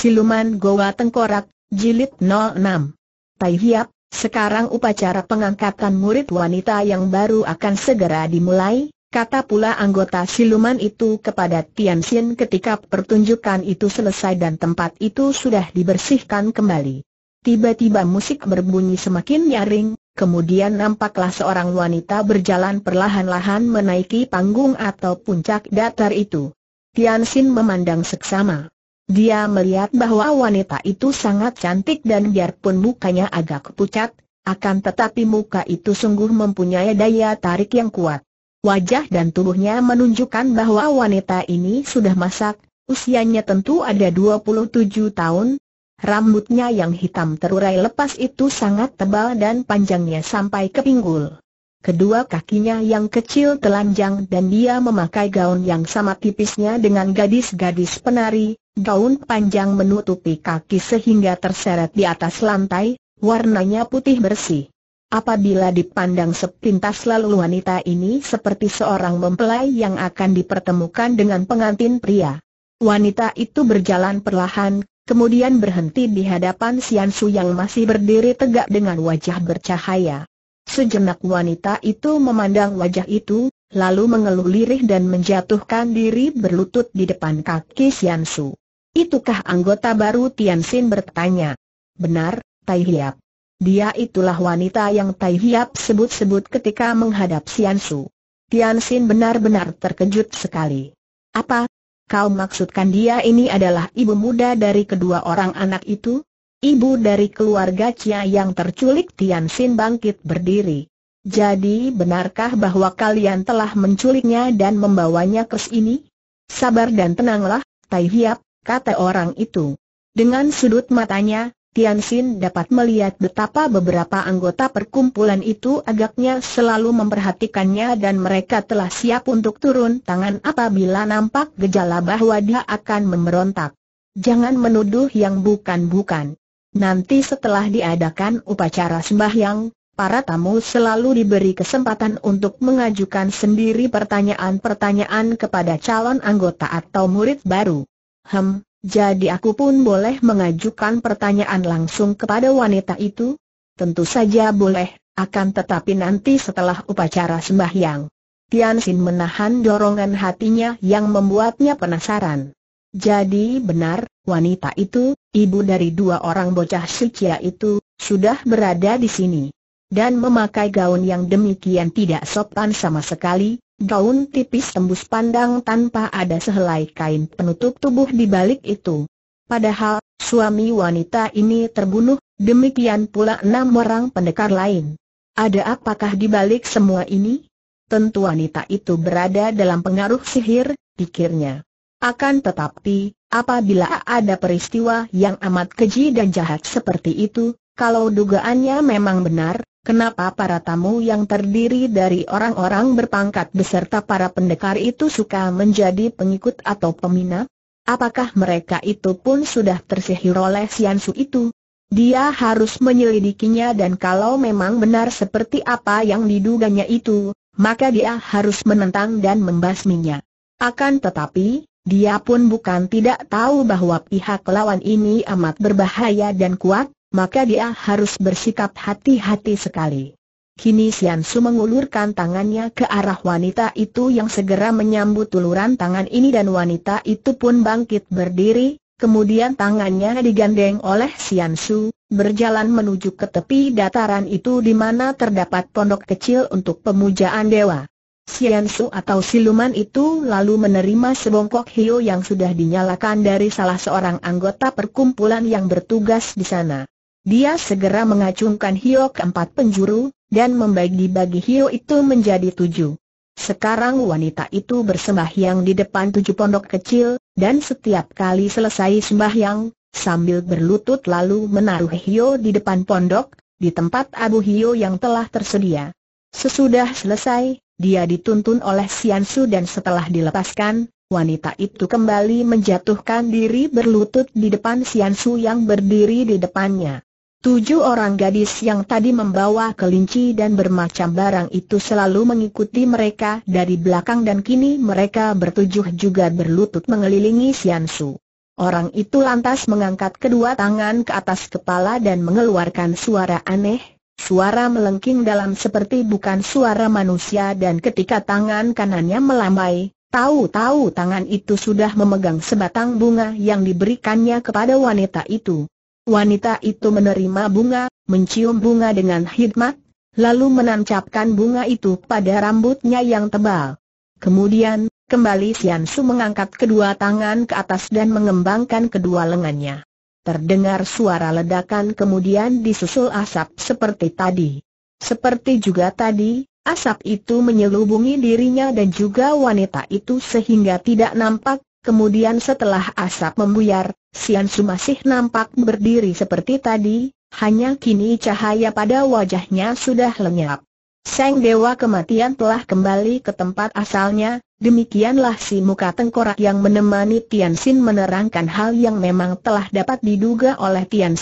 Siluman Goa Tengkorak, Jilid 06. Tai Hiap, sekarang upacara pengangkatan murid wanita yang baru akan segera dimulai, kata pula anggota siluman itu kepada Tian Xin ketika pertunjukan itu selesai dan tempat itu sudah dibersihkan kembali. Tiba-tiba musik berbunyi semakin nyaring, kemudian nampaklah seorang wanita berjalan perlahan-lahan menaiki panggung atau puncak datar itu. Tian Xin memandang seksama. Dia melihat bahwa wanita itu sangat cantik dan biarpun mukanya agak pucat, akan tetapi muka itu sungguh mempunyai daya tarik yang kuat. Wajah dan tubuhnya menunjukkan bahwa wanita ini sudah masak, usianya tentu ada 27 tahun. Rambutnya yang hitam terurai lepas itu sangat tebal dan panjangnya sampai ke pinggul. Kedua kakinya yang kecil telanjang dan dia memakai gaun yang sama tipisnya dengan gadis-gadis penari, Gaun panjang menutupi kaki sehingga terseret di atas lantai, warnanya putih bersih. Apabila dipandang sepintas lalu wanita ini seperti seorang mempelai yang akan dipertemukan dengan pengantin pria. Wanita itu berjalan perlahan, kemudian berhenti di hadapan Sian Su yang masih berdiri tegak dengan wajah bercahaya. Sejenak wanita itu memandang wajah itu, lalu mengeluh lirih dan menjatuhkan diri berlutut di depan kaki Sian Su. Itukah anggota baru Tian Xin bertanya. Benar, Tai Hiap. Dia itulah wanita yang Tai Hiap sebut-sebut ketika menghadap Su. Tian Xin benar-benar terkejut sekali. Apa? Kau maksudkan dia ini adalah ibu muda dari kedua orang anak itu? Ibu dari keluarga Cia yang terculik Tian Xin bangkit berdiri. Jadi benarkah bahwa kalian telah menculiknya dan membawanya ke sini? Sabar dan tenanglah, Tai Hiap, kata orang itu. Dengan sudut matanya, Tian Xin dapat melihat betapa beberapa anggota perkumpulan itu agaknya selalu memperhatikannya dan mereka telah siap untuk turun tangan apabila nampak gejala bahwa dia akan memberontak. Jangan menuduh yang bukan-bukan. Nanti setelah diadakan upacara sembahyang, para tamu selalu diberi kesempatan untuk mengajukan sendiri pertanyaan-pertanyaan kepada calon anggota atau murid baru. Hem, jadi aku pun boleh mengajukan pertanyaan langsung kepada wanita itu? Tentu saja boleh, akan tetapi nanti setelah upacara sembahyang. Tian Xin menahan dorongan hatinya yang membuatnya penasaran. Jadi benar, wanita itu, ibu dari dua orang bocah sucia itu, sudah berada di sini. Dan memakai gaun yang demikian tidak sopan sama sekali, Gaun tipis tembus pandang tanpa ada sehelai kain penutup tubuh di balik itu. Padahal, suami wanita ini terbunuh, demikian pula enam orang pendekar lain. Ada apakah di balik semua ini? Tentu wanita itu berada dalam pengaruh sihir, pikirnya. Akan tetapi, apabila ada peristiwa yang amat keji dan jahat seperti itu, kalau dugaannya memang benar, Kenapa para tamu yang terdiri dari orang-orang berpangkat beserta para pendekar itu suka menjadi pengikut atau peminat? Apakah mereka itu pun sudah tersihir oleh Siansu itu? Dia harus menyelidikinya dan kalau memang benar seperti apa yang diduganya itu, maka dia harus menentang dan membasminya. Akan tetapi, dia pun bukan tidak tahu bahwa pihak lawan ini amat berbahaya dan kuat, maka dia harus bersikap hati-hati sekali. Kini Sian Su mengulurkan tangannya ke arah wanita itu yang segera menyambut uluran tangan ini dan wanita itu pun bangkit berdiri, kemudian tangannya digandeng oleh Sian Su, berjalan menuju ke tepi dataran itu di mana terdapat pondok kecil untuk pemujaan dewa. Sian Su atau siluman itu lalu menerima sebongkok hiu yang sudah dinyalakan dari salah seorang anggota perkumpulan yang bertugas di sana. Dia segera mengacungkan hio ke empat penjuru, dan membagi-bagi hio itu menjadi tujuh. Sekarang wanita itu bersembahyang di depan tujuh pondok kecil, dan setiap kali selesai sembahyang, sambil berlutut lalu menaruh hio di depan pondok, di tempat abu hio yang telah tersedia. Sesudah selesai, dia dituntun oleh Siansu dan setelah dilepaskan, wanita itu kembali menjatuhkan diri berlutut di depan Siansu yang berdiri di depannya. Tujuh orang gadis yang tadi membawa kelinci dan bermacam barang itu selalu mengikuti mereka dari belakang dan kini mereka bertujuh juga berlutut mengelilingi Siansu. Orang itu lantas mengangkat kedua tangan ke atas kepala dan mengeluarkan suara aneh, suara melengking dalam seperti bukan suara manusia dan ketika tangan kanannya melambai, tahu-tahu tangan itu sudah memegang sebatang bunga yang diberikannya kepada wanita itu. Wanita itu menerima bunga, mencium bunga dengan hikmat, lalu menancapkan bunga itu pada rambutnya yang tebal. Kemudian, kembali Sian Su mengangkat kedua tangan ke atas dan mengembangkan kedua lengannya. Terdengar suara ledakan kemudian disusul asap seperti tadi. Seperti juga tadi, asap itu menyelubungi dirinya dan juga wanita itu sehingga tidak nampak, kemudian setelah asap membuyar, Siansu masih nampak berdiri seperti tadi, hanya kini cahaya pada wajahnya sudah lenyap. Sang Dewa Kematian telah kembali ke tempat asalnya, demikianlah si muka tengkorak yang menemani Tian menerangkan hal yang memang telah dapat diduga oleh Tian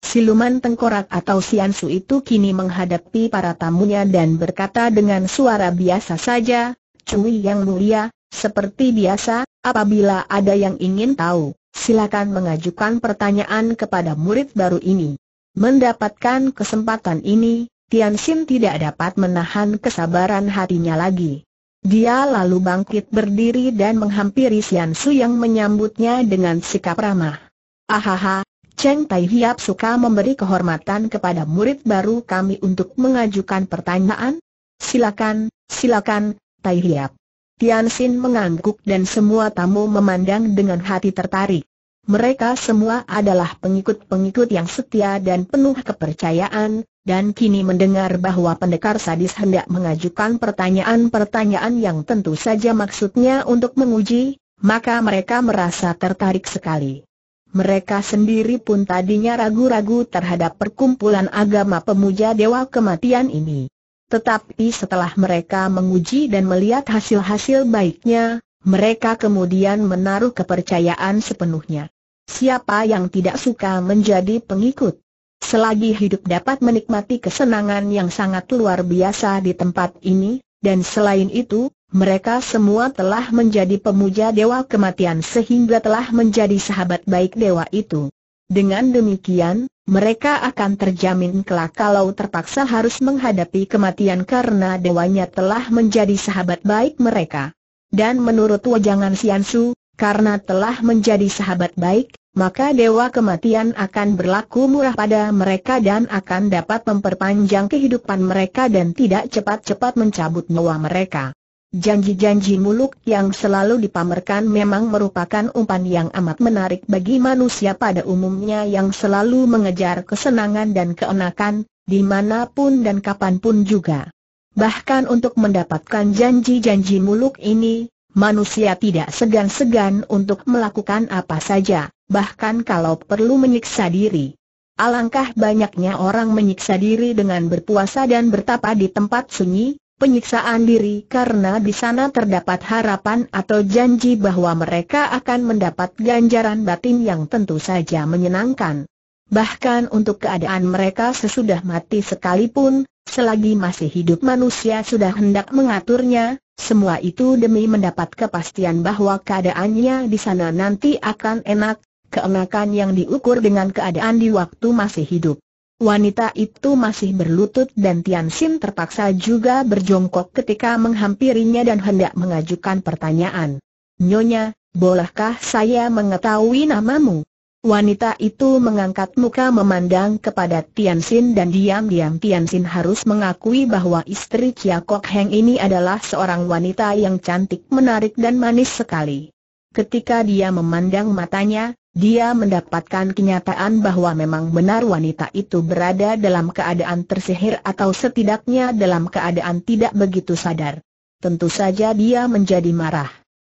Siluman tengkorak atau Siansu itu kini menghadapi para tamunya dan berkata dengan suara biasa saja, Cui yang mulia, seperti biasa, apabila ada yang ingin tahu, silakan mengajukan pertanyaan kepada murid baru ini. Mendapatkan kesempatan ini, Tian Xin tidak dapat menahan kesabaran hatinya lagi. Dia lalu bangkit berdiri dan menghampiri Sian Su yang menyambutnya dengan sikap ramah. Ahaha, Cheng Tai Hiap suka memberi kehormatan kepada murid baru kami untuk mengajukan pertanyaan? Silakan, silakan, Tai Hiap. Tian Xin mengangguk dan semua tamu memandang dengan hati tertarik. Mereka semua adalah pengikut-pengikut yang setia dan penuh kepercayaan, dan kini mendengar bahwa pendekar sadis hendak mengajukan pertanyaan-pertanyaan yang tentu saja maksudnya untuk menguji, maka mereka merasa tertarik sekali. Mereka sendiri pun tadinya ragu-ragu terhadap perkumpulan agama pemuja Dewa Kematian ini. Tetapi setelah mereka menguji dan melihat hasil-hasil baiknya, mereka kemudian menaruh kepercayaan sepenuhnya. Siapa yang tidak suka menjadi pengikut? Selagi hidup dapat menikmati kesenangan yang sangat luar biasa di tempat ini, dan selain itu, mereka semua telah menjadi pemuja Dewa Kematian sehingga telah menjadi sahabat baik Dewa itu. Dengan demikian, mereka akan terjamin kelak kalau terpaksa harus menghadapi kematian karena dewanya telah menjadi sahabat baik mereka. Dan menurut wajangan Siansu, karena telah menjadi sahabat baik, maka dewa kematian akan berlaku murah pada mereka dan akan dapat memperpanjang kehidupan mereka dan tidak cepat-cepat mencabut nyawa mereka. Janji-janji muluk yang selalu dipamerkan memang merupakan umpan yang amat menarik bagi manusia pada umumnya yang selalu mengejar kesenangan dan keenakan, dimanapun dan kapanpun juga. Bahkan untuk mendapatkan janji-janji muluk ini, manusia tidak segan-segan untuk melakukan apa saja, bahkan kalau perlu menyiksa diri. Alangkah banyaknya orang menyiksa diri dengan berpuasa dan bertapa di tempat sunyi, penyiksaan diri karena di sana terdapat harapan atau janji bahwa mereka akan mendapat ganjaran batin yang tentu saja menyenangkan. Bahkan untuk keadaan mereka sesudah mati sekalipun, selagi masih hidup manusia sudah hendak mengaturnya, semua itu demi mendapat kepastian bahwa keadaannya di sana nanti akan enak, keenakan yang diukur dengan keadaan di waktu masih hidup. Wanita itu masih berlutut dan Tian Xin terpaksa juga berjongkok ketika menghampirinya dan hendak mengajukan pertanyaan. Nyonya, bolehkah saya mengetahui namamu? Wanita itu mengangkat muka memandang kepada Tian Xin dan diam-diam Tian Xin harus mengakui bahwa istri Chia Kok Heng ini adalah seorang wanita yang cantik menarik dan manis sekali. Ketika dia memandang matanya, dia mendapatkan kenyataan bahwa memang benar wanita itu berada dalam keadaan tersihir atau setidaknya dalam keadaan tidak begitu sadar. Tentu saja dia menjadi marah.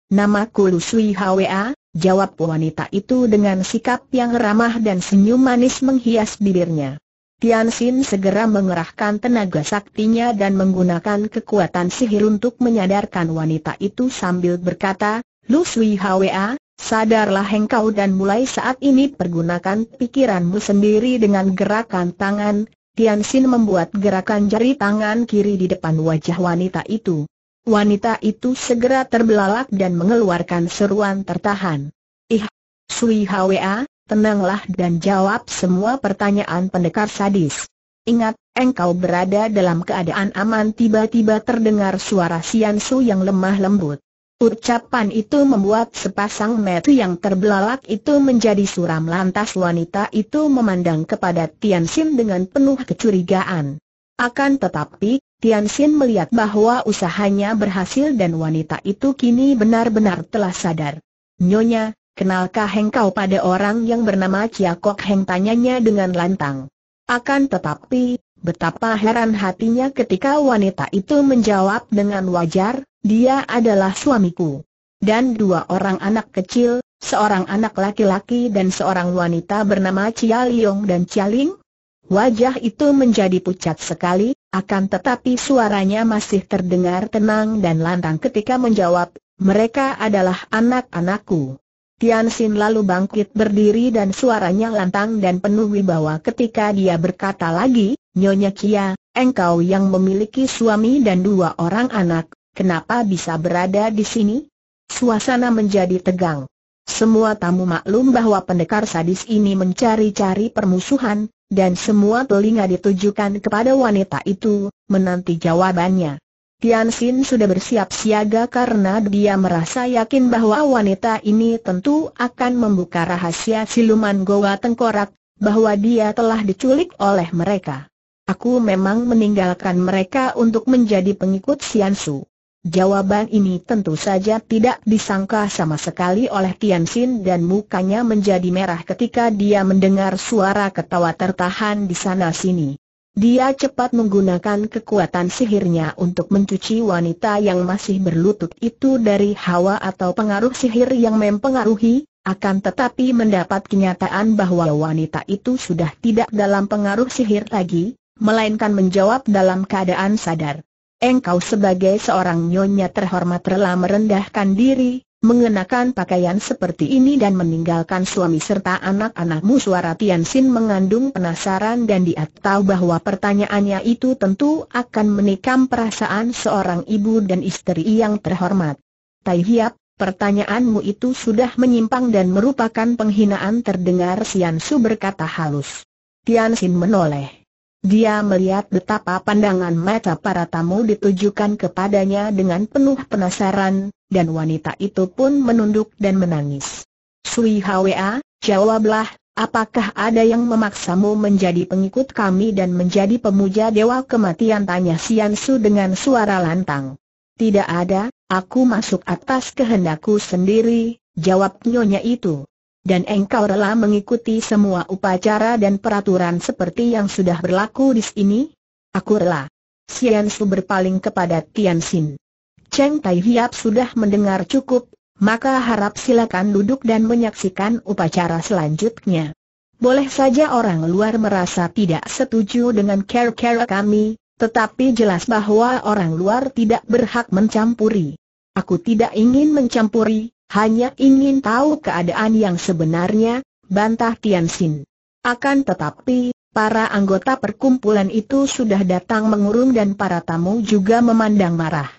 Namaku Sui Hwa, jawab wanita itu dengan sikap yang ramah dan senyum manis menghias bibirnya. Tian Xin segera mengerahkan tenaga saktinya dan menggunakan kekuatan sihir untuk menyadarkan wanita itu sambil berkata, Lu Sui Hwa, sadarlah engkau dan mulai saat ini pergunakan pikiranmu sendiri dengan gerakan tangan. Tian Xin membuat gerakan jari tangan kiri di depan wajah wanita itu. Wanita itu segera terbelalak dan mengeluarkan seruan tertahan. Ih, Sui Hwa, tenanglah dan jawab semua pertanyaan pendekar sadis. Ingat, engkau berada dalam keadaan aman tiba-tiba terdengar suara Sian Su yang lemah lembut. Ucapan itu membuat sepasang mata yang terbelalak itu menjadi suram lantas wanita itu memandang kepada Tian Xin dengan penuh kecurigaan. Akan tetapi, Tian Xin melihat bahwa usahanya berhasil dan wanita itu kini benar-benar telah sadar. Nyonya, kenalkah engkau pada orang yang bernama Chia Kok Heng tanyanya dengan lantang. Akan tetapi, betapa heran hatinya ketika wanita itu menjawab dengan wajar, dia adalah suamiku. Dan dua orang anak kecil, seorang anak laki-laki dan seorang wanita bernama Chia Liong dan Chia Ling. Wajah itu menjadi pucat sekali, akan tetapi suaranya masih terdengar tenang dan lantang ketika menjawab, mereka adalah anak-anakku. Tian Xin lalu bangkit berdiri dan suaranya lantang dan penuh wibawa ketika dia berkata lagi, Nyonya Kia, engkau yang memiliki suami dan dua orang anak, Kenapa bisa berada di sini? Suasana menjadi tegang. Semua tamu maklum bahwa pendekar sadis ini mencari-cari permusuhan, dan semua telinga ditujukan kepada wanita itu, menanti jawabannya. Tian Xin sudah bersiap siaga karena dia merasa yakin bahwa wanita ini tentu akan membuka rahasia siluman Goa Tengkorak, bahwa dia telah diculik oleh mereka. Aku memang meninggalkan mereka untuk menjadi pengikut Siansu. Jawaban ini tentu saja tidak disangka sama sekali oleh Tian Xin dan mukanya menjadi merah ketika dia mendengar suara ketawa tertahan di sana-sini. Dia cepat menggunakan kekuatan sihirnya untuk mencuci wanita yang masih berlutut itu dari hawa atau pengaruh sihir yang mempengaruhi, akan tetapi mendapat kenyataan bahwa wanita itu sudah tidak dalam pengaruh sihir lagi, melainkan menjawab dalam keadaan sadar. Engkau sebagai seorang nyonya terhormat rela merendahkan diri, mengenakan pakaian seperti ini dan meninggalkan suami serta anak-anakmu suara Tian Xin mengandung penasaran dan dia tahu bahwa pertanyaannya itu tentu akan menikam perasaan seorang ibu dan istri yang terhormat. Tai Hiap, pertanyaanmu itu sudah menyimpang dan merupakan penghinaan terdengar Sian Su berkata halus. Tian Xin menoleh. Dia melihat betapa pandangan mata para tamu ditujukan kepadanya dengan penuh penasaran, dan wanita itu pun menunduk dan menangis. Sui Hwa, jawablah, apakah ada yang memaksamu menjadi pengikut kami dan menjadi pemuja dewa kematian? Tanya Sian Su dengan suara lantang. Tidak ada, aku masuk atas kehendakku sendiri, jawab nyonya itu dan engkau rela mengikuti semua upacara dan peraturan seperti yang sudah berlaku di sini? Aku rela. Sian Su berpaling kepada Tian Xin. Cheng Tai Hiap sudah mendengar cukup, maka harap silakan duduk dan menyaksikan upacara selanjutnya. Boleh saja orang luar merasa tidak setuju dengan care-care kami, tetapi jelas bahwa orang luar tidak berhak mencampuri. Aku tidak ingin mencampuri, hanya ingin tahu keadaan yang sebenarnya, bantah Tian Xin. Akan tetapi, para anggota perkumpulan itu sudah datang mengurung dan para tamu juga memandang marah.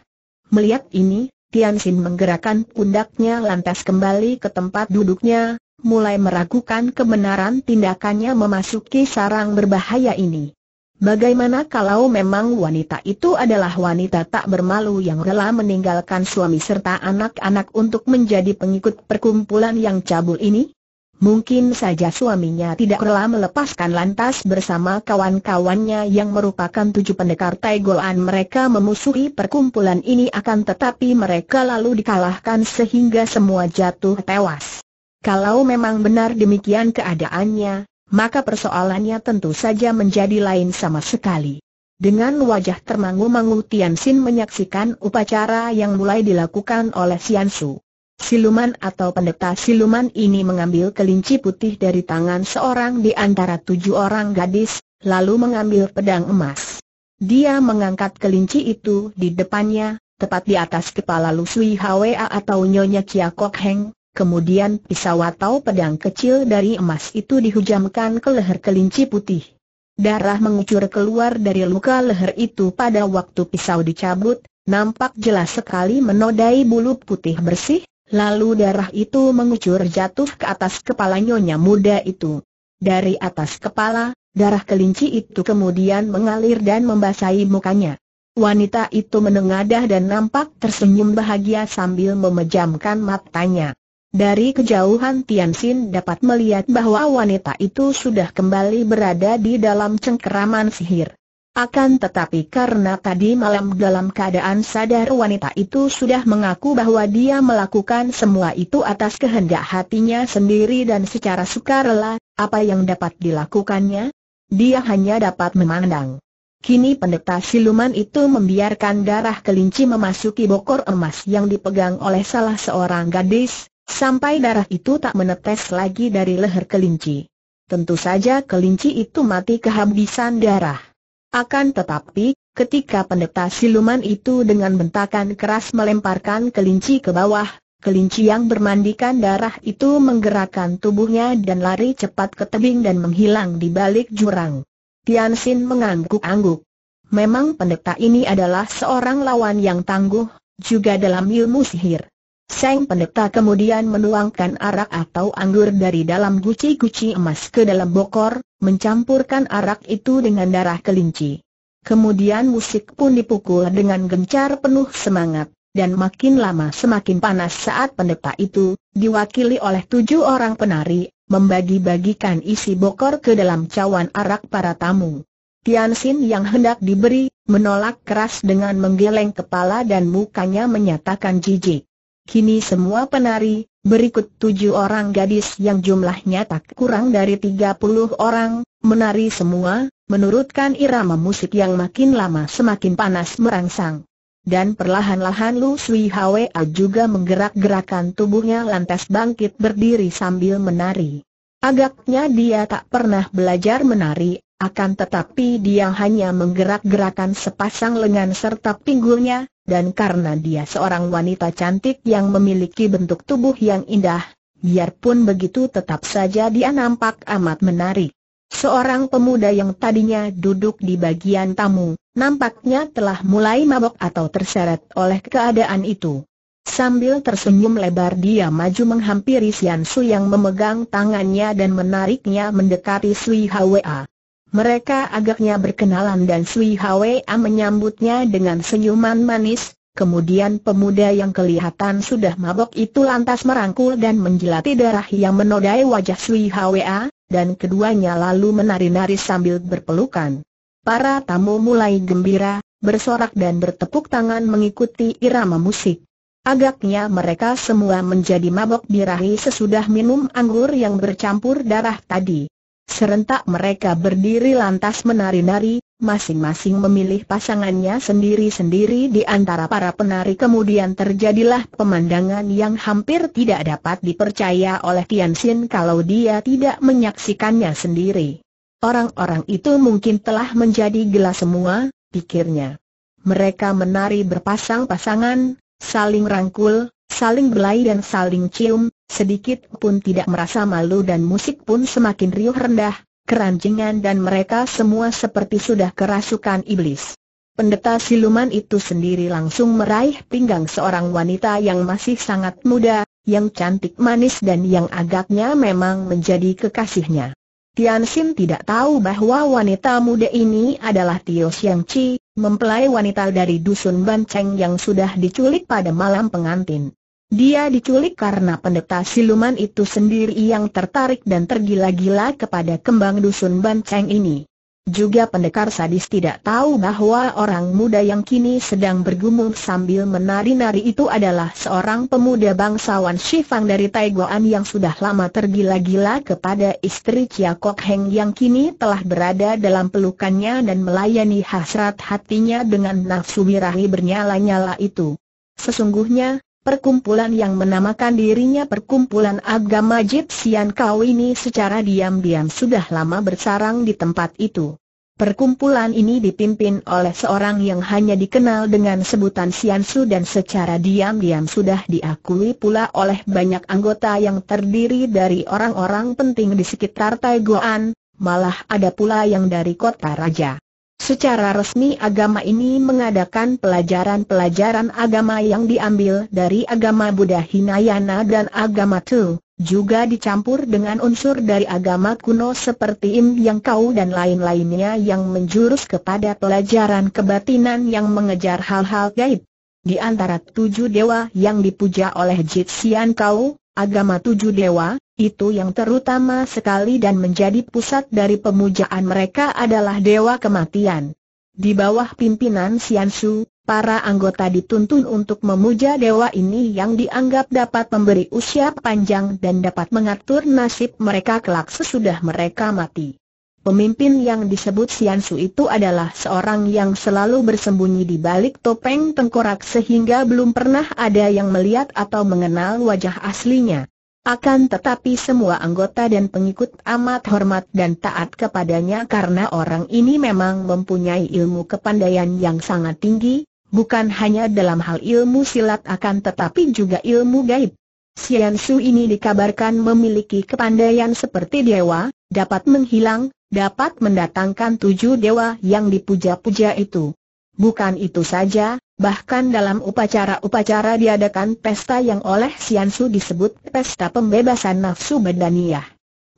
Melihat ini, Tian Xin menggerakkan pundaknya lantas kembali ke tempat duduknya, mulai meragukan kebenaran tindakannya memasuki sarang berbahaya ini. Bagaimana kalau memang wanita itu adalah wanita tak bermalu yang rela meninggalkan suami serta anak-anak untuk menjadi pengikut perkumpulan yang cabul ini? Mungkin saja suaminya tidak rela melepaskan lantas bersama kawan-kawannya yang merupakan tujuh pendekar Taigoan mereka memusuhi perkumpulan ini akan tetapi mereka lalu dikalahkan sehingga semua jatuh tewas. Kalau memang benar demikian keadaannya, maka persoalannya tentu saja menjadi lain sama sekali. Dengan wajah termangu-mangu Tian Xin menyaksikan upacara yang mulai dilakukan oleh Xian Su. Siluman atau pendeta siluman ini mengambil kelinci putih dari tangan seorang di antara tujuh orang gadis, lalu mengambil pedang emas. Dia mengangkat kelinci itu di depannya, tepat di atas kepala Lu Sui Hwa atau Nyonya Chia Kok Heng, kemudian pisau atau pedang kecil dari emas itu dihujamkan ke leher kelinci putih. Darah mengucur keluar dari luka leher itu pada waktu pisau dicabut, nampak jelas sekali menodai bulu putih bersih, lalu darah itu mengucur jatuh ke atas kepala nyonya muda itu. Dari atas kepala, darah kelinci itu kemudian mengalir dan membasahi mukanya. Wanita itu menengadah dan nampak tersenyum bahagia sambil memejamkan matanya. Dari kejauhan Tian Xin dapat melihat bahwa wanita itu sudah kembali berada di dalam cengkeraman sihir. Akan tetapi karena tadi malam dalam keadaan sadar wanita itu sudah mengaku bahwa dia melakukan semua itu atas kehendak hatinya sendiri dan secara sukarela, apa yang dapat dilakukannya? Dia hanya dapat memandang. Kini pendeta siluman itu membiarkan darah kelinci memasuki bokor emas yang dipegang oleh salah seorang gadis, Sampai darah itu tak menetes lagi dari leher kelinci. Tentu saja kelinci itu mati kehabisan darah. Akan tetapi, ketika pendeta siluman itu dengan bentakan keras melemparkan kelinci ke bawah, Kelinci yang bermandikan darah itu menggerakkan tubuhnya dan lari cepat ke tebing dan menghilang di balik jurang. Tian Xin mengangguk-angguk. Memang pendeta ini adalah seorang lawan yang tangguh, juga dalam ilmu sihir. Sang pendeta kemudian menuangkan arak atau anggur dari dalam guci-guci emas ke dalam bokor, mencampurkan arak itu dengan darah kelinci. Kemudian musik pun dipukul dengan gencar penuh semangat, dan makin lama semakin panas saat pendeta itu, diwakili oleh tujuh orang penari, membagi-bagikan isi bokor ke dalam cawan arak para tamu. Tian Xin yang hendak diberi, menolak keras dengan menggeleng kepala dan mukanya menyatakan jijik. Kini semua penari, berikut tujuh orang gadis yang jumlahnya tak kurang dari tiga puluh orang, menari semua, menurutkan irama musik yang makin lama semakin panas merangsang. Dan perlahan-lahan Lu Sui Hwa juga menggerak-gerakan tubuhnya lantas bangkit berdiri sambil menari. Agaknya dia tak pernah belajar menari, akan tetapi dia hanya menggerak-gerakan sepasang lengan serta pinggulnya, dan karena dia seorang wanita cantik yang memiliki bentuk tubuh yang indah, biarpun begitu tetap saja dia nampak amat menarik. Seorang pemuda yang tadinya duduk di bagian tamu, nampaknya telah mulai mabok atau terseret oleh keadaan itu. Sambil tersenyum lebar dia maju menghampiri Sian Su yang memegang tangannya dan menariknya mendekati Sui Hwa. Mereka agaknya berkenalan dan Sui Hwa menyambutnya dengan senyuman manis, kemudian pemuda yang kelihatan sudah mabok itu lantas merangkul dan menjilati darah yang menodai wajah Sui Hwa, dan keduanya lalu menari-nari sambil berpelukan. Para tamu mulai gembira, bersorak dan bertepuk tangan mengikuti irama musik. Agaknya mereka semua menjadi mabok birahi sesudah minum anggur yang bercampur darah tadi. Serentak mereka berdiri lantas menari-nari, masing-masing memilih pasangannya sendiri-sendiri di antara para penari kemudian terjadilah pemandangan yang hampir tidak dapat dipercaya oleh Tian Xin kalau dia tidak menyaksikannya sendiri. Orang-orang itu mungkin telah menjadi gelas semua, pikirnya. Mereka menari berpasang-pasangan, saling rangkul, saling belai dan saling cium, sedikit pun tidak merasa malu dan musik pun semakin riuh rendah, keranjingan dan mereka semua seperti sudah kerasukan iblis. Pendeta siluman itu sendiri langsung meraih pinggang seorang wanita yang masih sangat muda, yang cantik manis dan yang agaknya memang menjadi kekasihnya. Tian Xin tidak tahu bahwa wanita muda ini adalah Tio Xiang Chi, mempelai wanita dari dusun Banceng yang sudah diculik pada malam pengantin. Dia diculik karena pendeta siluman itu sendiri yang tertarik dan tergila-gila kepada kembang dusun Banceng ini. Juga pendekar sadis tidak tahu bahwa orang muda yang kini sedang bergumul sambil menari-nari itu adalah seorang pemuda bangsawan Shifang dari Taiguan yang sudah lama tergila-gila kepada istri Chia Kok Heng yang kini telah berada dalam pelukannya dan melayani hasrat hatinya dengan nafsu birahi bernyala-nyala itu. Sesungguhnya, perkumpulan yang menamakan dirinya Perkumpulan Agama Jipsian Kau ini secara diam-diam sudah lama bersarang di tempat itu. Perkumpulan ini dipimpin oleh seorang yang hanya dikenal dengan sebutan Siansu dan secara diam-diam sudah diakui pula oleh banyak anggota yang terdiri dari orang-orang penting di sekitar Taiguan, malah ada pula yang dari kota raja. Secara resmi agama ini mengadakan pelajaran-pelajaran agama yang diambil dari agama Buddha Hinayana dan agama Tu, juga dicampur dengan unsur dari agama kuno seperti Im Yang Kau dan lain-lainnya yang menjurus kepada pelajaran kebatinan yang mengejar hal-hal gaib. Di antara tujuh dewa yang dipuja oleh Jitsian Kau, agama tujuh dewa, itu yang terutama sekali dan menjadi pusat dari pemujaan mereka adalah dewa kematian. Di bawah pimpinan Siansu, para anggota dituntun untuk memuja dewa ini yang dianggap dapat memberi usia panjang dan dapat mengatur nasib mereka kelak sesudah mereka mati. Pemimpin yang disebut Siansu itu adalah seorang yang selalu bersembunyi di balik topeng tengkorak sehingga belum pernah ada yang melihat atau mengenal wajah aslinya. Akan tetapi semua anggota dan pengikut amat hormat dan taat kepadanya karena orang ini memang mempunyai ilmu kepandaian yang sangat tinggi, bukan hanya dalam hal ilmu silat akan tetapi juga ilmu gaib. Siansu ini dikabarkan memiliki kepandaian seperti dewa, dapat menghilang, dapat mendatangkan tujuh dewa yang dipuja-puja itu. Bukan itu saja, bahkan dalam upacara-upacara diadakan pesta yang oleh Siansu disebut pesta pembebasan nafsu badaniyah.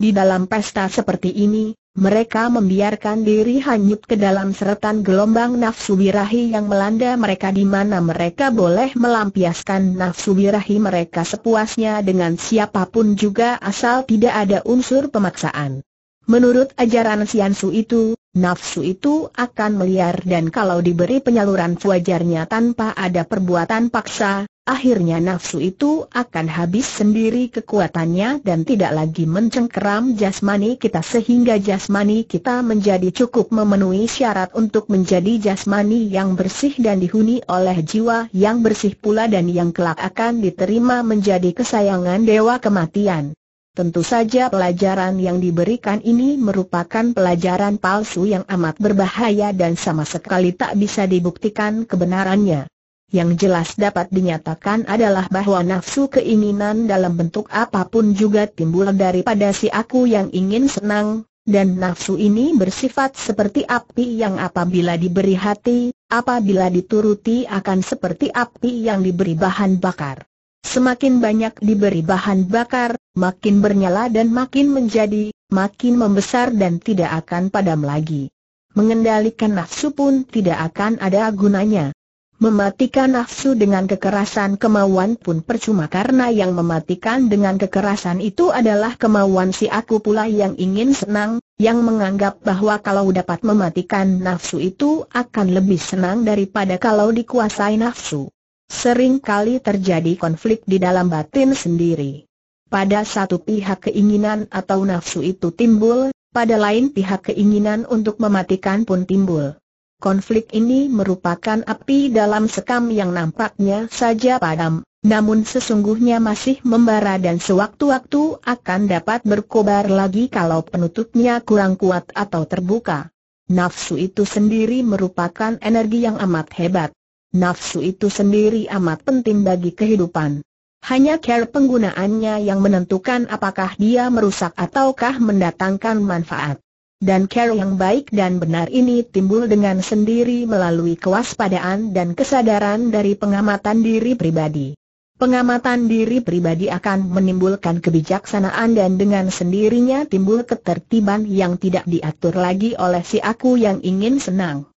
Di dalam pesta seperti ini, mereka membiarkan diri hanyut ke dalam seretan gelombang nafsu birahi yang melanda mereka di mana mereka boleh melampiaskan nafsu birahi mereka sepuasnya dengan siapapun juga asal tidak ada unsur pemaksaan. Menurut ajaran Siansu itu, nafsu itu akan meliar dan kalau diberi penyaluran wajarnya tanpa ada perbuatan paksa, akhirnya nafsu itu akan habis sendiri kekuatannya dan tidak lagi mencengkeram jasmani kita sehingga jasmani kita menjadi cukup memenuhi syarat untuk menjadi jasmani yang bersih dan dihuni oleh jiwa yang bersih pula dan yang kelak akan diterima menjadi kesayangan dewa kematian. Tentu saja pelajaran yang diberikan ini merupakan pelajaran palsu yang amat berbahaya dan sama sekali tak bisa dibuktikan kebenarannya. Yang jelas dapat dinyatakan adalah bahwa nafsu keinginan dalam bentuk apapun juga timbul daripada si aku yang ingin senang, dan nafsu ini bersifat seperti api yang apabila diberi hati, apabila dituruti akan seperti api yang diberi bahan bakar. Semakin banyak diberi bahan bakar, makin bernyala dan makin menjadi, makin membesar dan tidak akan padam lagi. Mengendalikan nafsu pun tidak akan ada gunanya. Mematikan nafsu dengan kekerasan kemauan pun percuma karena yang mematikan dengan kekerasan itu adalah kemauan si aku pula yang ingin senang, yang menganggap bahwa kalau dapat mematikan nafsu itu akan lebih senang daripada kalau dikuasai nafsu sering kali terjadi konflik di dalam batin sendiri. Pada satu pihak keinginan atau nafsu itu timbul, pada lain pihak keinginan untuk mematikan pun timbul. Konflik ini merupakan api dalam sekam yang nampaknya saja padam, namun sesungguhnya masih membara dan sewaktu-waktu akan dapat berkobar lagi kalau penutupnya kurang kuat atau terbuka. Nafsu itu sendiri merupakan energi yang amat hebat nafsu itu sendiri amat penting bagi kehidupan. Hanya care penggunaannya yang menentukan apakah dia merusak ataukah mendatangkan manfaat. Dan care yang baik dan benar ini timbul dengan sendiri melalui kewaspadaan dan kesadaran dari pengamatan diri pribadi. Pengamatan diri pribadi akan menimbulkan kebijaksanaan dan dengan sendirinya timbul ketertiban yang tidak diatur lagi oleh si aku yang ingin senang.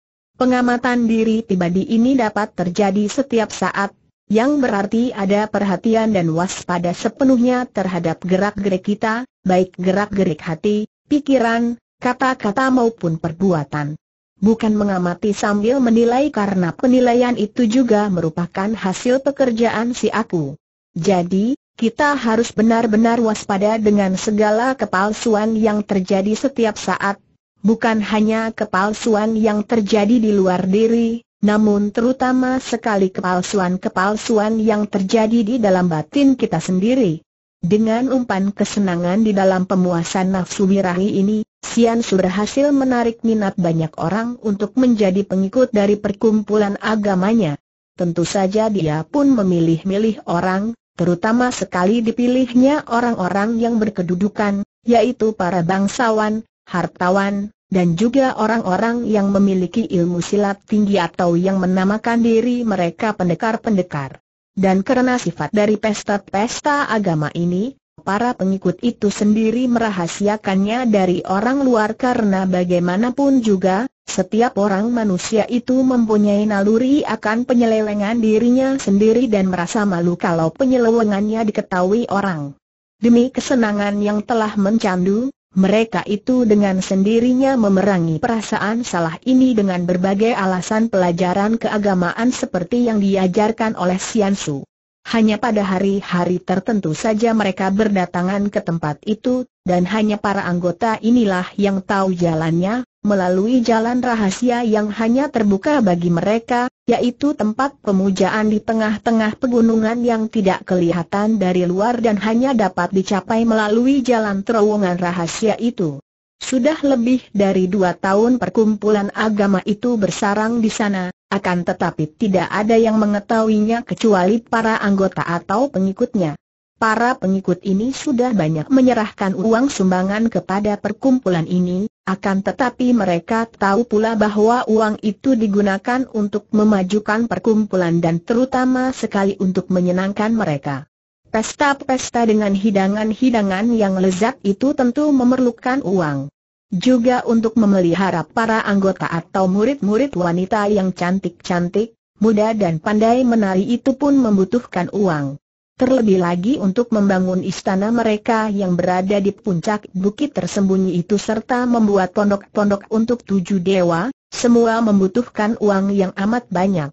Pengamatan diri pribadi ini dapat terjadi setiap saat, yang berarti ada perhatian dan waspada sepenuhnya terhadap gerak-gerik kita, baik gerak-gerik hati, pikiran, kata-kata maupun perbuatan. Bukan mengamati sambil menilai karena penilaian itu juga merupakan hasil pekerjaan si aku. Jadi, kita harus benar-benar waspada dengan segala kepalsuan yang terjadi setiap saat, Bukan hanya kepalsuan yang terjadi di luar diri, namun terutama sekali kepalsuan-kepalsuan yang terjadi di dalam batin kita sendiri. Dengan umpan kesenangan di dalam pemuasan nafsu birahi ini, Sian Su berhasil menarik minat banyak orang untuk menjadi pengikut dari perkumpulan agamanya. Tentu saja dia pun memilih-milih orang, terutama sekali dipilihnya orang-orang yang berkedudukan, yaitu para bangsawan, hartawan, dan juga orang-orang yang memiliki ilmu silat tinggi atau yang menamakan diri mereka pendekar-pendekar. Dan karena sifat dari pesta-pesta agama ini, para pengikut itu sendiri merahasiakannya dari orang luar karena bagaimanapun juga, setiap orang manusia itu mempunyai naluri akan penyelewengan dirinya sendiri dan merasa malu kalau penyelewengannya diketahui orang. Demi kesenangan yang telah mencandu, mereka itu dengan sendirinya memerangi perasaan salah ini dengan berbagai alasan pelajaran keagamaan seperti yang diajarkan oleh Sian Su. Hanya pada hari-hari tertentu saja mereka berdatangan ke tempat itu, dan hanya para anggota inilah yang tahu jalannya, melalui jalan rahasia yang hanya terbuka bagi mereka, yaitu tempat pemujaan di tengah-tengah pegunungan yang tidak kelihatan dari luar dan hanya dapat dicapai melalui jalan terowongan rahasia itu. Sudah lebih dari dua tahun perkumpulan agama itu bersarang di sana, akan tetapi tidak ada yang mengetahuinya kecuali para anggota atau pengikutnya para pengikut ini sudah banyak menyerahkan uang sumbangan kepada perkumpulan ini, akan tetapi mereka tahu pula bahwa uang itu digunakan untuk memajukan perkumpulan dan terutama sekali untuk menyenangkan mereka. Pesta-pesta dengan hidangan-hidangan yang lezat itu tentu memerlukan uang. Juga untuk memelihara para anggota atau murid-murid wanita yang cantik-cantik, muda dan pandai menari itu pun membutuhkan uang. Terlebih lagi untuk membangun istana mereka yang berada di puncak bukit tersembunyi itu serta membuat pondok-pondok untuk tujuh dewa, semua membutuhkan uang yang amat banyak.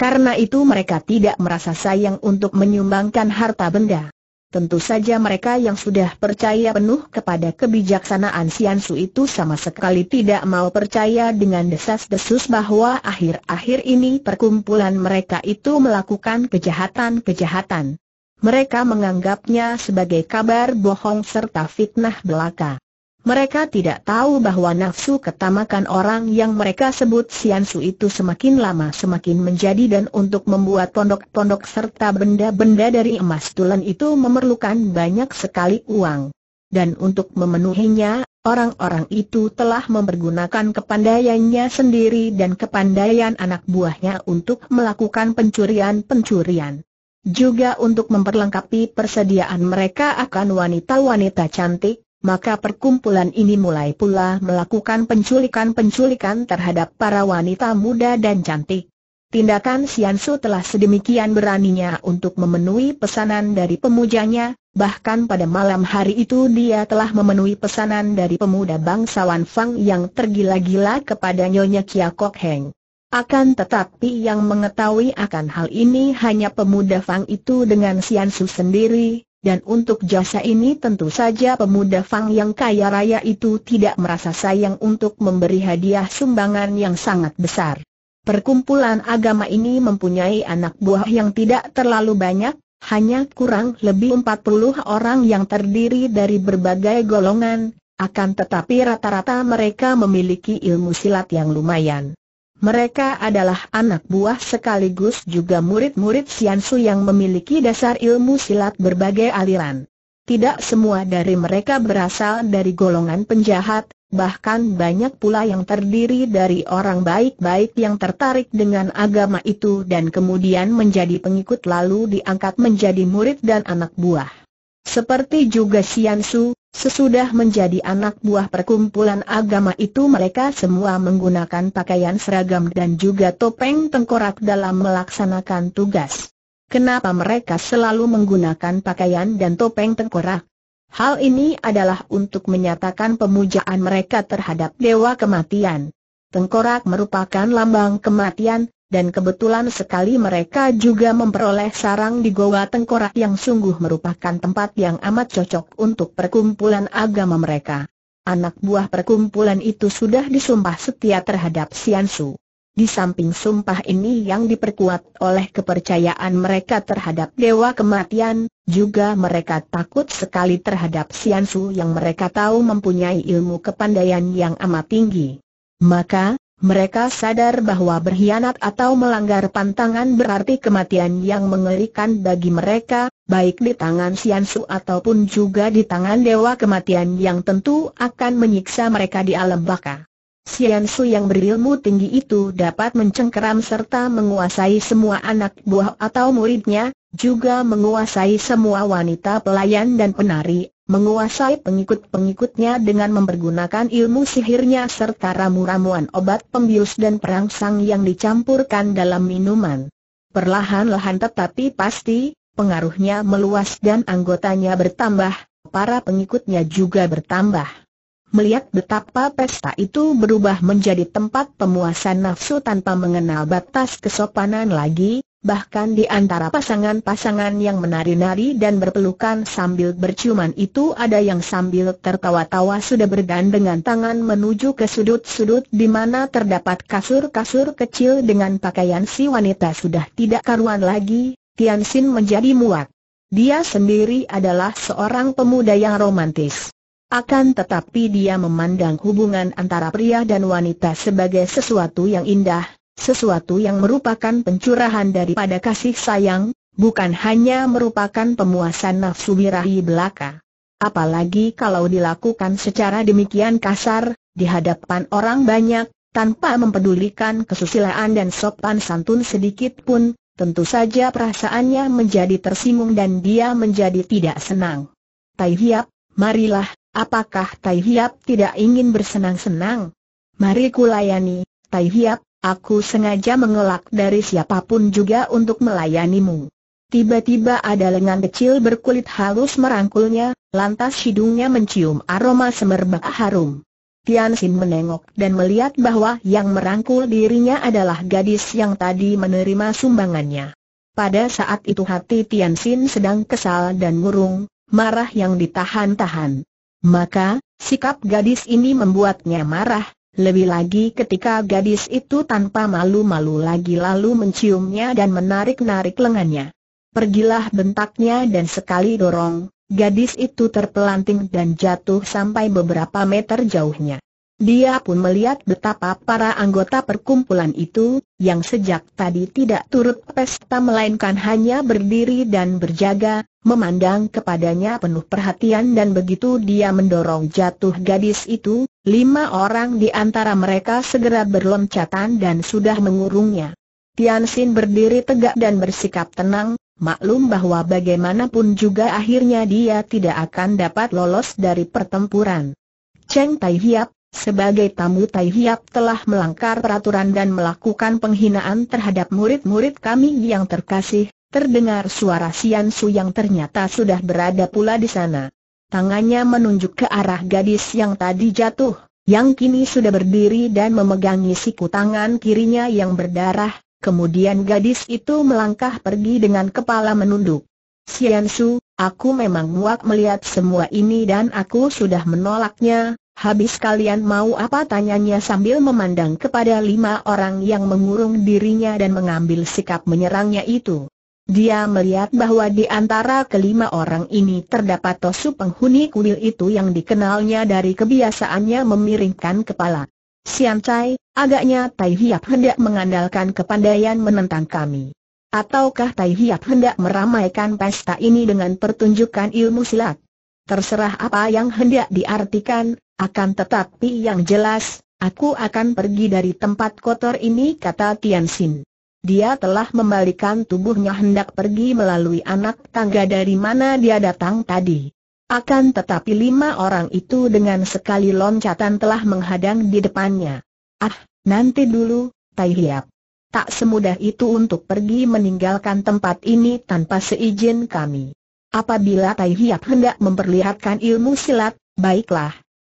Karena itu mereka tidak merasa sayang untuk menyumbangkan harta benda. Tentu saja mereka yang sudah percaya penuh kepada kebijaksanaan Siansu itu sama sekali tidak mau percaya dengan desas-desus bahwa akhir-akhir ini perkumpulan mereka itu melakukan kejahatan-kejahatan. Mereka menganggapnya sebagai kabar bohong serta fitnah belaka. Mereka tidak tahu bahwa nafsu ketamakan orang yang mereka sebut Siansu itu semakin lama semakin menjadi dan untuk membuat pondok-pondok serta benda-benda dari emas tulen itu memerlukan banyak sekali uang. Dan untuk memenuhinya, orang-orang itu telah mempergunakan kepandaiannya sendiri dan kepandaian anak buahnya untuk melakukan pencurian-pencurian juga untuk memperlengkapi persediaan mereka akan wanita-wanita cantik, maka perkumpulan ini mulai pula melakukan penculikan-penculikan terhadap para wanita muda dan cantik. Tindakan Siansu telah sedemikian beraninya untuk memenuhi pesanan dari pemujanya, bahkan pada malam hari itu dia telah memenuhi pesanan dari pemuda bangsawan Fang yang tergila-gila kepada Nyonya Kia Kok Heng. Akan tetapi yang mengetahui akan hal ini hanya pemuda Fang itu dengan Sian Su sendiri, dan untuk jasa ini tentu saja pemuda Fang yang kaya raya itu tidak merasa sayang untuk memberi hadiah sumbangan yang sangat besar. Perkumpulan agama ini mempunyai anak buah yang tidak terlalu banyak, hanya kurang lebih 40 orang yang terdiri dari berbagai golongan, akan tetapi rata-rata mereka memiliki ilmu silat yang lumayan. Mereka adalah anak buah sekaligus juga murid-murid Siansu yang memiliki dasar ilmu silat berbagai aliran. Tidak semua dari mereka berasal dari golongan penjahat, bahkan banyak pula yang terdiri dari orang baik-baik yang tertarik dengan agama itu dan kemudian menjadi pengikut lalu diangkat menjadi murid dan anak buah. Seperti juga Siansu, sesudah menjadi anak buah perkumpulan agama itu mereka semua menggunakan pakaian seragam dan juga topeng tengkorak dalam melaksanakan tugas. Kenapa mereka selalu menggunakan pakaian dan topeng tengkorak? Hal ini adalah untuk menyatakan pemujaan mereka terhadap Dewa Kematian. Tengkorak merupakan lambang kematian, dan kebetulan sekali mereka juga memperoleh sarang di Goa Tengkorak yang sungguh merupakan tempat yang amat cocok untuk perkumpulan agama mereka. Anak buah perkumpulan itu sudah disumpah setia terhadap Siansu. Di samping sumpah ini yang diperkuat oleh kepercayaan mereka terhadap Dewa Kematian, juga mereka takut sekali terhadap Siansu yang mereka tahu mempunyai ilmu kepandaian yang amat tinggi. Maka, mereka sadar bahwa berkhianat atau melanggar pantangan berarti kematian yang mengerikan bagi mereka, baik di tangan Siansu ataupun juga di tangan Dewa Kematian yang tentu akan menyiksa mereka di alam baka. Siansu yang berilmu tinggi itu dapat mencengkeram serta menguasai semua anak buah atau muridnya, juga menguasai semua wanita pelayan dan penari, menguasai pengikut-pengikutnya dengan mempergunakan ilmu sihirnya serta ramu-ramuan obat pembius dan perangsang yang dicampurkan dalam minuman. Perlahan-lahan tetapi pasti, pengaruhnya meluas dan anggotanya bertambah, para pengikutnya juga bertambah. Melihat betapa pesta itu berubah menjadi tempat pemuasan nafsu tanpa mengenal batas kesopanan lagi, bahkan di antara pasangan-pasangan yang menari-nari dan berpelukan sambil berciuman itu ada yang sambil tertawa-tawa sudah berdan dengan tangan menuju ke sudut-sudut di mana terdapat kasur-kasur kecil dengan pakaian si wanita sudah tidak karuan lagi, Tian Xin menjadi muak. Dia sendiri adalah seorang pemuda yang romantis. Akan tetapi dia memandang hubungan antara pria dan wanita sebagai sesuatu yang indah, sesuatu yang merupakan pencurahan daripada kasih sayang, bukan hanya merupakan pemuasan nafsu birahi belaka. Apalagi kalau dilakukan secara demikian kasar, di hadapan orang banyak, tanpa mempedulikan kesusilaan dan sopan santun sedikit pun, tentu saja perasaannya menjadi tersinggung dan dia menjadi tidak senang. Tai Hiap, marilah, apakah Tai Hiap tidak ingin bersenang-senang? Mari kulayani, Tai Hiap, Aku sengaja mengelak dari siapapun juga untuk melayanimu. Tiba-tiba ada lengan kecil berkulit halus merangkulnya, lantas hidungnya mencium aroma semerbak harum. Tian Xin menengok dan melihat bahwa yang merangkul dirinya adalah gadis yang tadi menerima sumbangannya. Pada saat itu hati Tian Xin sedang kesal dan murung, marah yang ditahan-tahan. Maka, sikap gadis ini membuatnya marah, lebih lagi ketika gadis itu tanpa malu-malu lagi lalu menciumnya dan menarik-narik lengannya. Pergilah bentaknya dan sekali dorong, gadis itu terpelanting dan jatuh sampai beberapa meter jauhnya. Dia pun melihat betapa para anggota perkumpulan itu, yang sejak tadi tidak turut pesta melainkan hanya berdiri dan berjaga, memandang kepadanya penuh perhatian dan begitu dia mendorong jatuh gadis itu, lima orang di antara mereka segera berloncatan dan sudah mengurungnya. Tian Xin berdiri tegak dan bersikap tenang, maklum bahwa bagaimanapun juga akhirnya dia tidak akan dapat lolos dari pertempuran. Cheng Tai Hiap, sebagai tamu Tai Hiap telah melanggar peraturan dan melakukan penghinaan terhadap murid-murid kami yang terkasih, terdengar suara Sian Su yang ternyata sudah berada pula di sana. Tangannya menunjuk ke arah gadis yang tadi jatuh, yang kini sudah berdiri dan memegangi siku tangan kirinya yang berdarah, kemudian gadis itu melangkah pergi dengan kepala menunduk. Sian Su, aku memang muak melihat semua ini dan aku sudah menolaknya, Habis kalian mau apa tanyanya sambil memandang kepada lima orang yang mengurung dirinya dan mengambil sikap menyerangnya itu. Dia melihat bahwa di antara kelima orang ini terdapat Tosu penghuni kuil itu yang dikenalnya dari kebiasaannya memiringkan kepala. Sian Chai, agaknya Tai Hiap hendak mengandalkan kepandaian menentang kami. Ataukah Tai Hiap hendak meramaikan pesta ini dengan pertunjukan ilmu silat? Terserah apa yang hendak diartikan, akan tetapi yang jelas, aku akan pergi dari tempat kotor ini kata Tian Xin. Dia telah membalikan tubuhnya hendak pergi melalui anak tangga dari mana dia datang tadi. Akan tetapi lima orang itu dengan sekali loncatan telah menghadang di depannya. Ah, nanti dulu, Tai Hiap. Tak semudah itu untuk pergi meninggalkan tempat ini tanpa seizin kami. Apabila Tai Hiap hendak memperlihatkan ilmu silat, baiklah,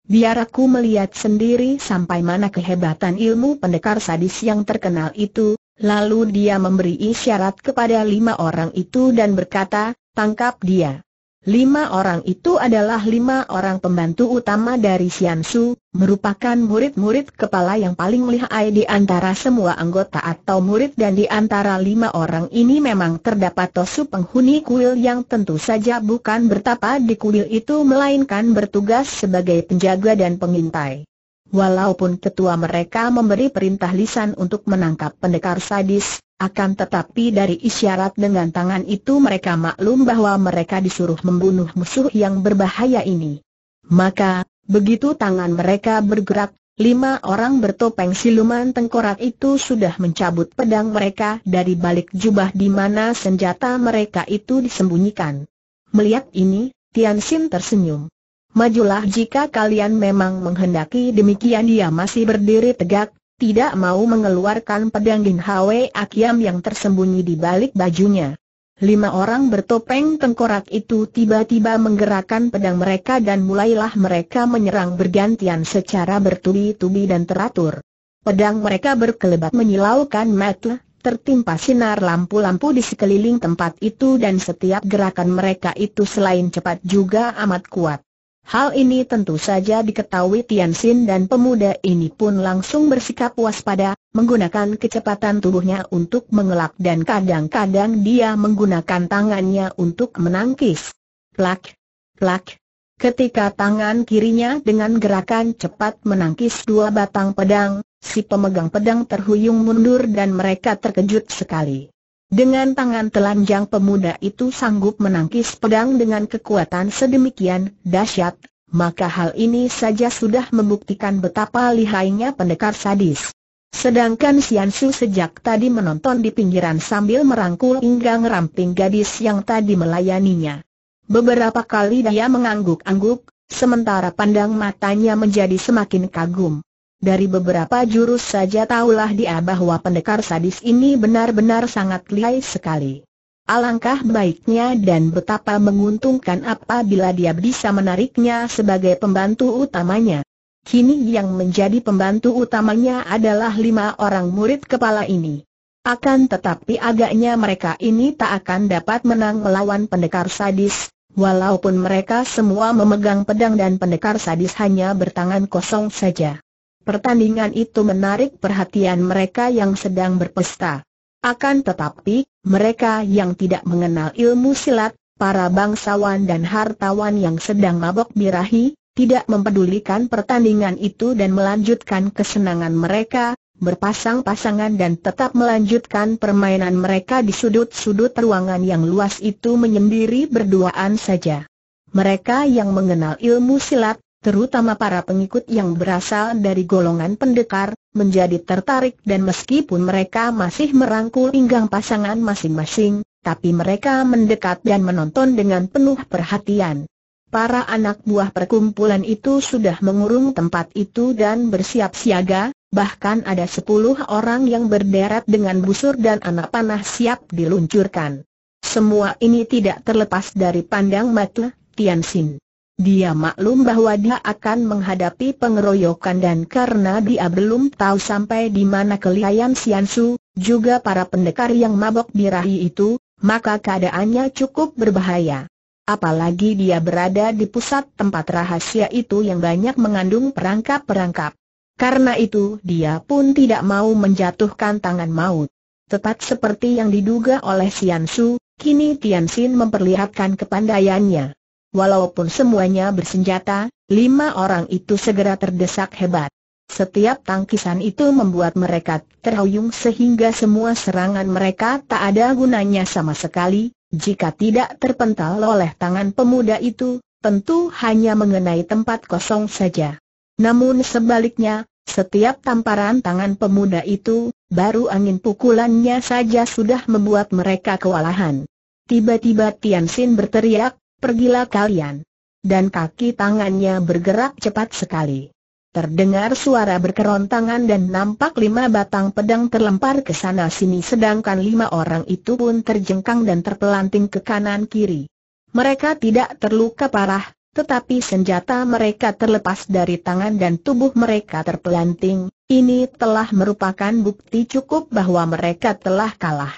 Biar aku melihat sendiri sampai mana kehebatan ilmu pendekar sadis yang terkenal itu, lalu dia memberi isyarat kepada lima orang itu dan berkata, tangkap dia. Lima orang itu adalah lima orang pembantu utama dari Siansu, merupakan murid-murid kepala yang paling lihai di antara semua anggota atau murid dan di antara lima orang ini memang terdapat Tosu penghuni kuil yang tentu saja bukan bertapa di kuil itu melainkan bertugas sebagai penjaga dan pengintai. Walaupun ketua mereka memberi perintah lisan untuk menangkap pendekar sadis, akan tetapi dari isyarat dengan tangan itu mereka maklum bahwa mereka disuruh membunuh musuh yang berbahaya ini. Maka, begitu tangan mereka bergerak, lima orang bertopeng siluman tengkorak itu sudah mencabut pedang mereka dari balik jubah di mana senjata mereka itu disembunyikan. Melihat ini, Tian Xin tersenyum. Majulah jika kalian memang menghendaki demikian dia masih berdiri tegak, tidak mau mengeluarkan pedang Gin Hwe Akiam yang tersembunyi di balik bajunya. Lima orang bertopeng tengkorak itu tiba-tiba menggerakkan pedang mereka dan mulailah mereka menyerang bergantian secara bertubi-tubi dan teratur. Pedang mereka berkelebat menyilaukan mata, tertimpa sinar lampu-lampu di sekeliling tempat itu dan setiap gerakan mereka itu selain cepat juga amat kuat. Hal ini tentu saja diketahui Tian Xin dan pemuda ini pun langsung bersikap waspada, menggunakan kecepatan tubuhnya untuk mengelak dan kadang-kadang dia menggunakan tangannya untuk menangkis. Plak, plak. Ketika tangan kirinya dengan gerakan cepat menangkis dua batang pedang, si pemegang pedang terhuyung mundur dan mereka terkejut sekali. Dengan tangan telanjang pemuda itu sanggup menangkis pedang dengan kekuatan sedemikian dahsyat, maka hal ini saja sudah membuktikan betapa lihainya pendekar sadis. Sedangkan Sian sejak tadi menonton di pinggiran sambil merangkul pinggang ramping gadis yang tadi melayaninya. Beberapa kali dia mengangguk-angguk, sementara pandang matanya menjadi semakin kagum. Dari beberapa jurus saja tahulah dia bahwa pendekar sadis ini benar-benar sangat lihai sekali. Alangkah baiknya dan betapa menguntungkan apabila dia bisa menariknya sebagai pembantu utamanya. Kini yang menjadi pembantu utamanya adalah lima orang murid kepala ini. Akan tetapi agaknya mereka ini tak akan dapat menang melawan pendekar sadis, walaupun mereka semua memegang pedang dan pendekar sadis hanya bertangan kosong saja. Pertandingan itu menarik perhatian mereka yang sedang berpesta. Akan tetapi, mereka yang tidak mengenal ilmu silat, para bangsawan dan hartawan yang sedang mabok birahi, tidak mempedulikan pertandingan itu dan melanjutkan kesenangan mereka, berpasang-pasangan dan tetap melanjutkan permainan mereka di sudut-sudut ruangan yang luas itu menyendiri berduaan saja. Mereka yang mengenal ilmu silat, terutama para pengikut yang berasal dari golongan pendekar, menjadi tertarik dan meskipun mereka masih merangkul pinggang pasangan masing-masing, tapi mereka mendekat dan menonton dengan penuh perhatian. Para anak buah perkumpulan itu sudah mengurung tempat itu dan bersiap siaga, bahkan ada sepuluh orang yang berderet dengan busur dan anak panah siap diluncurkan. Semua ini tidak terlepas dari pandang mata Tian Xin. Dia maklum bahwa dia akan menghadapi pengeroyokan dan karena dia belum tahu sampai di mana kelihayan Siansu, juga para pendekar yang mabok birahi itu, maka keadaannya cukup berbahaya. Apalagi dia berada di pusat tempat rahasia itu yang banyak mengandung perangkap-perangkap. Karena itu dia pun tidak mau menjatuhkan tangan maut. Tepat seperti yang diduga oleh Siansu, kini Tianxin memperlihatkan kepandaiannya. Walaupun semuanya bersenjata, lima orang itu segera terdesak hebat. Setiap tangkisan itu membuat mereka terhuyung sehingga semua serangan mereka tak ada gunanya sama sekali, jika tidak terpental oleh tangan pemuda itu, tentu hanya mengenai tempat kosong saja. Namun sebaliknya, setiap tamparan tangan pemuda itu, baru angin pukulannya saja sudah membuat mereka kewalahan. Tiba-tiba Tian Xin berteriak, pergilah kalian. Dan kaki tangannya bergerak cepat sekali. Terdengar suara berkerontangan dan nampak lima batang pedang terlempar ke sana sini sedangkan lima orang itu pun terjengkang dan terpelanting ke kanan kiri. Mereka tidak terluka parah, tetapi senjata mereka terlepas dari tangan dan tubuh mereka terpelanting, ini telah merupakan bukti cukup bahwa mereka telah kalah.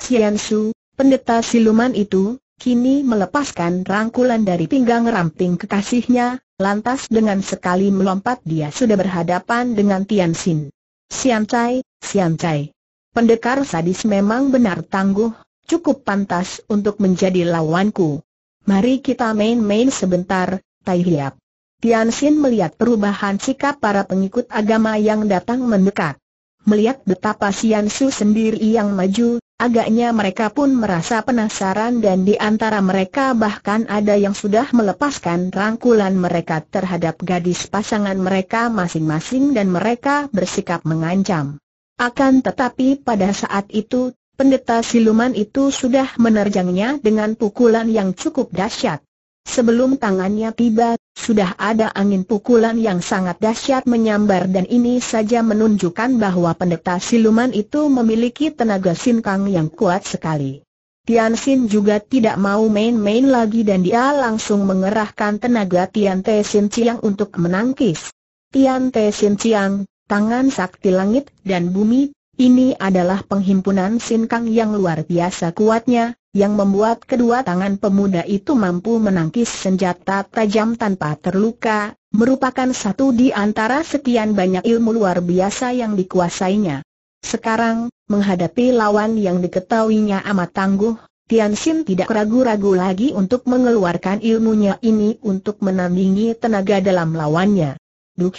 Su, pendeta siluman itu, kini melepaskan rangkulan dari pinggang ramping kekasihnya, lantas dengan sekali melompat dia sudah berhadapan dengan Tian Xin. Sian Cai, Sian Cai. Pendekar sadis memang benar tangguh, cukup pantas untuk menjadi lawanku. Mari kita main-main sebentar, Tai Hiap. Tian Xin melihat perubahan sikap para pengikut agama yang datang mendekat. Melihat betapa Sian Su sendiri yang maju, Agaknya mereka pun merasa penasaran dan di antara mereka bahkan ada yang sudah melepaskan rangkulan mereka terhadap gadis pasangan mereka masing-masing dan mereka bersikap mengancam. Akan tetapi pada saat itu, pendeta siluman itu sudah menerjangnya dengan pukulan yang cukup dahsyat. Sebelum tangannya tiba, sudah ada angin pukulan yang sangat dahsyat menyambar dan ini saja menunjukkan bahwa pendeta siluman itu memiliki tenaga sinkang yang kuat sekali. Tian Xin juga tidak mau main-main lagi dan dia langsung mengerahkan tenaga Tian Te Xin Chiang untuk menangkis. Tian Te Xin Chiang, tangan sakti langit dan bumi ini adalah penghimpunan sinkang yang luar biasa kuatnya, yang membuat kedua tangan pemuda itu mampu menangkis senjata tajam tanpa terluka, merupakan satu di antara sekian banyak ilmu luar biasa yang dikuasainya. Sekarang, menghadapi lawan yang diketahuinya amat tangguh, Tian Xin tidak ragu-ragu lagi untuk mengeluarkan ilmunya ini untuk menandingi tenaga dalam lawannya. Duk,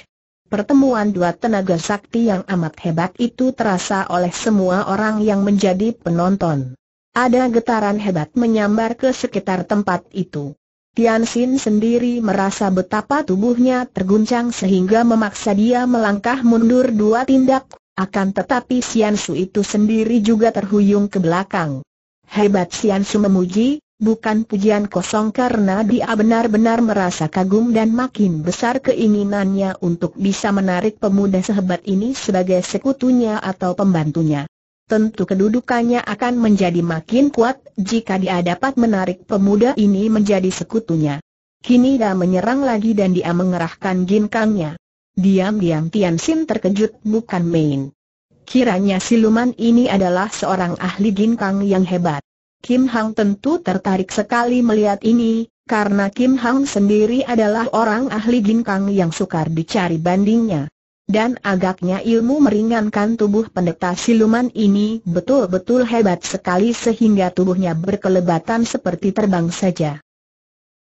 Pertemuan dua tenaga sakti yang amat hebat itu terasa oleh semua orang yang menjadi penonton. Ada getaran hebat menyambar ke sekitar tempat itu. Tian Xin sendiri merasa betapa tubuhnya terguncang sehingga memaksa dia melangkah mundur dua tindak, akan tetapi Xian Su itu sendiri juga terhuyung ke belakang. Hebat Xian Su memuji, bukan pujian kosong karena dia benar-benar merasa kagum dan makin besar keinginannya untuk bisa menarik pemuda sehebat ini sebagai sekutunya atau pembantunya. Tentu kedudukannya akan menjadi makin kuat jika dia dapat menarik pemuda ini menjadi sekutunya. Kini dia menyerang lagi dan dia mengerahkan ginkangnya. Diam-diam Tian Xin terkejut bukan main. Kiranya siluman ini adalah seorang ahli ginkang yang hebat. Kim Hang tentu tertarik sekali melihat ini, karena Kim Hang sendiri adalah orang ahli ginkang yang sukar dicari bandingnya. Dan agaknya ilmu meringankan tubuh pendeta siluman ini betul-betul hebat sekali sehingga tubuhnya berkelebatan seperti terbang saja.